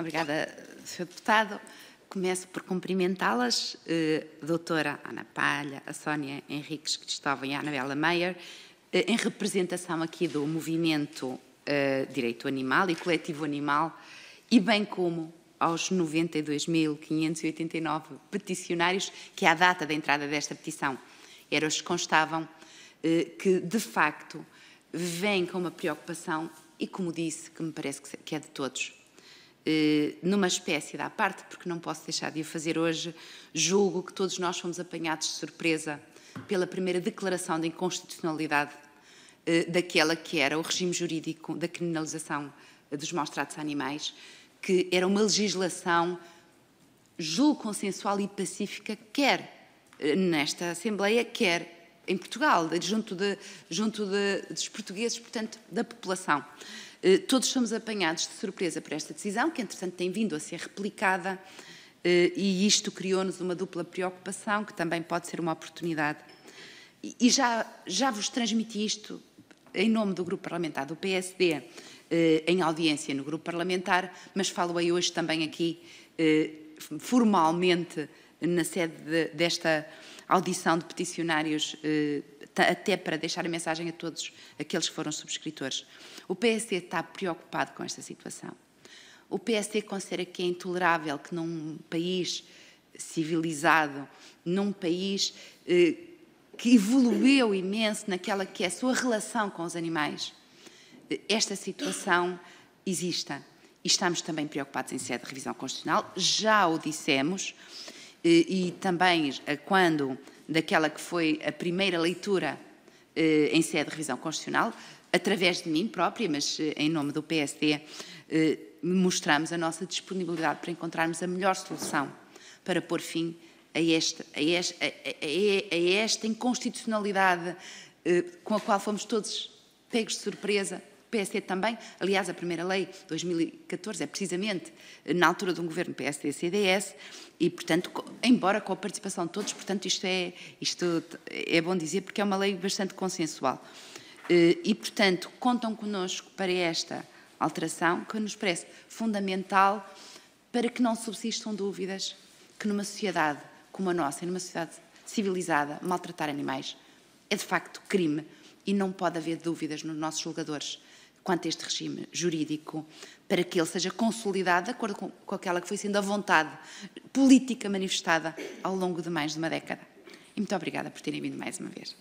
Obrigada, Sr. Deputado. Começo por cumprimentá-las, eh, doutora Ana Palha, a Sónia Henriques Cristóvão e a Anabela Meyer, eh, em representação aqui do Movimento eh, Direito Animal e Coletivo Animal, e bem como aos 92.589 peticionários, que à data da entrada desta petição eram os que constavam, eh, que de facto vêm com uma preocupação e, como disse, que me parece que é de todos, eh, numa espécie da parte, porque não posso deixar de o fazer hoje, julgo que todos nós fomos apanhados de surpresa pela primeira declaração de inconstitucionalidade eh, daquela que era o regime jurídico da criminalização dos maus-tratos animais, que era uma legislação, julgo consensual e pacífica, quer eh, nesta Assembleia, quer em Portugal, junto, de, junto de, dos portugueses, portanto, da população. Eh, todos somos apanhados de surpresa por esta decisão, que entretanto tem vindo a ser replicada, eh, e isto criou-nos uma dupla preocupação, que também pode ser uma oportunidade. E, e já, já vos transmiti isto em nome do grupo parlamentar do PSD, eh, em audiência no grupo parlamentar, mas falo aí hoje também aqui, eh, formalmente, na sede de, desta audição de peticionários, eh, até para deixar a mensagem a todos aqueles que foram subscritores. O PSD está preocupado com esta situação. O PSD considera que é intolerável que num país civilizado, num país eh, que evoluiu imenso naquela que é a sua relação com os animais, eh, esta situação exista. E estamos também preocupados em sede de revisão constitucional, já o dissemos e, e também eh, quando daquela que foi a primeira leitura eh, em sede de revisão constitucional, através de mim própria, mas eh, em nome do PSD, mostramos a nossa disponibilidade para encontrarmos a melhor solução para pôr fim a esta, a esta, a esta inconstitucionalidade com a qual fomos todos pegos de surpresa PSD também, aliás, a primeira lei de 2014 é precisamente eh, na altura de um governo PSD-CDS e, portanto, embora com a participação de todos, portanto, isto é, isto é bom dizer porque é uma lei bastante consensual. Eh, e, portanto, contam connosco para esta alteração que nos parece fundamental para que não subsistam dúvidas que numa sociedade como a nossa, numa sociedade civilizada, maltratar animais é de facto crime e não pode haver dúvidas nos nossos julgadores quanto a este regime jurídico, para que ele seja consolidado de acordo com, com aquela que foi sendo a vontade política manifestada ao longo de mais de uma década. E muito obrigada por terem vindo mais uma vez.